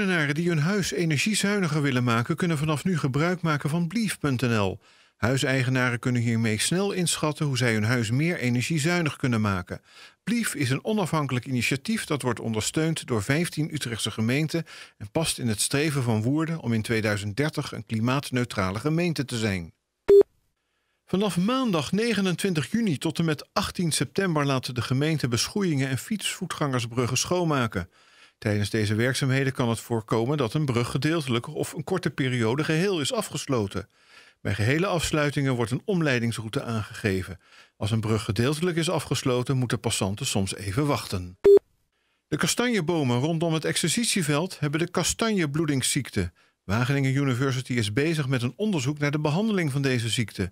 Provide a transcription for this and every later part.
Eigenaren die hun huis energiezuiniger willen maken, kunnen vanaf nu gebruik maken van blief.nl. Huiseigenaren kunnen hiermee snel inschatten hoe zij hun huis meer energiezuinig kunnen maken. Blief is een onafhankelijk initiatief dat wordt ondersteund door 15 Utrechtse gemeenten en past in het streven van Woerden om in 2030 een klimaatneutrale gemeente te zijn. Vanaf maandag 29 juni tot en met 18 september laten de gemeente beschoeien en fietsvoetgangersbruggen schoonmaken. Tijdens deze werkzaamheden kan het voorkomen dat een brug gedeeltelijk of een korte periode geheel is afgesloten. Bij gehele afsluitingen wordt een omleidingsroute aangegeven. Als een brug gedeeltelijk is afgesloten, moeten passanten soms even wachten. De kastanjebomen rondom het exercitieveld hebben de kastanjebloedingsziekte. Wageningen University is bezig met een onderzoek naar de behandeling van deze ziekte.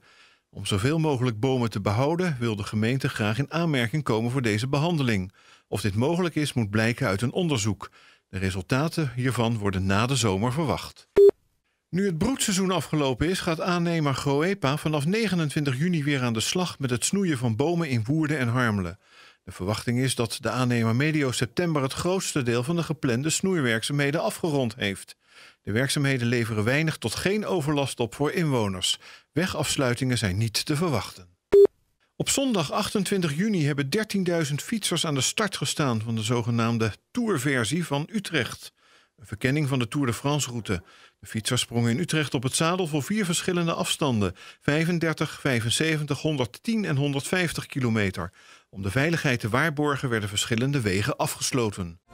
Om zoveel mogelijk bomen te behouden wil de gemeente graag in aanmerking komen voor deze behandeling. Of dit mogelijk is, moet blijken uit een onderzoek. De resultaten hiervan worden na de zomer verwacht. Nu het broedseizoen afgelopen is, gaat aannemer Groepa vanaf 29 juni weer aan de slag met het snoeien van bomen in Woerden en Harmelen. De verwachting is dat de aannemer medio september het grootste deel van de geplande snoeiwerkzaamheden afgerond heeft. De werkzaamheden leveren weinig tot geen overlast op voor inwoners. Wegafsluitingen zijn niet te verwachten. Op zondag 28 juni hebben 13.000 fietsers aan de start gestaan van de zogenaamde Tourversie van Utrecht. Een verkenning van de Tour de France-route. De fietsers sprongen in Utrecht op het zadel voor vier verschillende afstanden: 35, 75, 110 en 150 kilometer. Om de veiligheid te waarborgen werden verschillende wegen afgesloten.